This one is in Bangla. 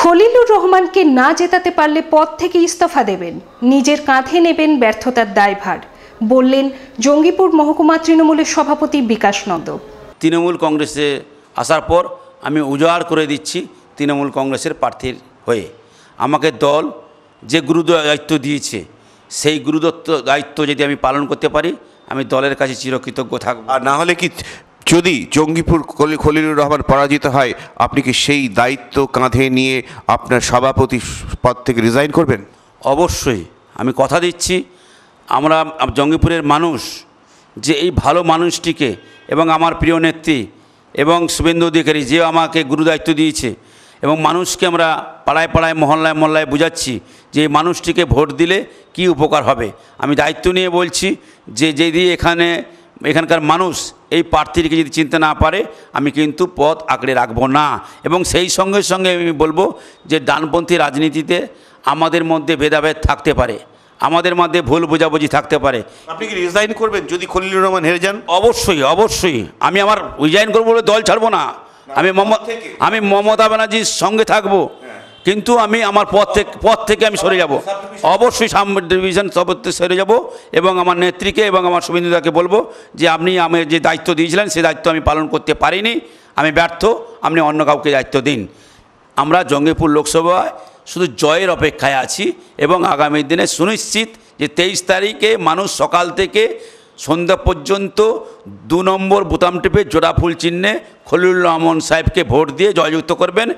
খলিলুর রহমানকে না জেতাতে পারলে পদ থেকে ইস্তফা দেবেন নিজের কাঁধে নেবেন ব্যর্থতার দায়ভার বললেন জঙ্গিপুর মহকুমা তৃণমূলের সভাপতি বিকাশ নন্দ তৃণমূল কংগ্রেসে আসার পর আমি উজাড় করে দিচ্ছি তৃণমূল কংগ্রেসের প্রার্থীর হয়ে আমাকে দল যে গুরুদ দায়িত্ব দিয়েছে সেই গুরুদত্ত দায়িত্ব যদি আমি পালন করতে পারি আমি দলের কাছে চিরকৃতজ্ঞ থাকব আর না হলে কি যদি জঙ্গিপুর খলিলুর রহমান পরাজিত হয় আপনি কি সেই দায়িত্ব কাঁধে নিয়ে আপনার সভাপতি পদ থেকে রিজাইন করবেন অবশ্যই আমি কথা দিচ্ছি আমরা জঙ্গিপুরের মানুষ যে এই ভালো মানুষটিকে এবং আমার প্রিয় নেত্রী এবং শুভেন্দু অধিকারী যে আমাকে গুরু দায়িত্ব দিয়েছে এবং মানুষকে আমরা পাড়ায় পাড়ায় মহল্লায় মহল্লায় বুঝাচ্ছি যে এই মানুষটিকে ভোট দিলে কি উপকার হবে আমি দায়িত্ব নিয়ে বলছি যে যদি এখানে এখানকার মানুষ এই প্রার্থীটিকে যদি চিনতে না পারে আমি কিন্তু পথ আঁকড়ে রাখবো না এবং সেই সঙ্গে সঙ্গে আমি বলবো যে ডানপন্থী রাজনীতিতে আমাদের মধ্যে ভেদাভেদ থাকতে পারে আমাদের মধ্যে ভুল বোঝাবুঝি থাকতে পারে আপনি কি রিজাইন করবেন যদি খলিলুর রহমান হেরে যান অবশ্যই অবশ্যই আমি আমার রিজাইন করবো বলে দল ছাড়বো না আমি মমতা আমি মমতা ব্যানার্জির সঙ্গে থাকবো কিন্তু আমি আমার পথ থেকে পথ থেকে আমি সরে যাব অবশ্যই সাব ডিভিশন সবত্তে সরে যাব এবং আমার নেত্রীকে এবং আমার শুভেন্দুদাকে বলবো যে আপনি আমি যে দায়িত্ব দিয়েছিলেন সেই দায়িত্ব আমি পালন করতে পারিনি আমি ব্যর্থ আপনি অন্য কাউকে দায়িত্ব দিন আমরা জঙ্গিপুর লোকসভায় শুধু জয়ের অপেক্ষায় আছি এবং আগামী দিনে সুনিশ্চিত যে তেইশ তারিখে মানুষ সকাল থেকে সন্ধ্যা পর্যন্ত দু নম্বর বোতাম টিপে জোড়া ফুল চিহ্নে খলিল রহমান সাহেবকে ভোট দিয়ে জয়যুক্ত করবেন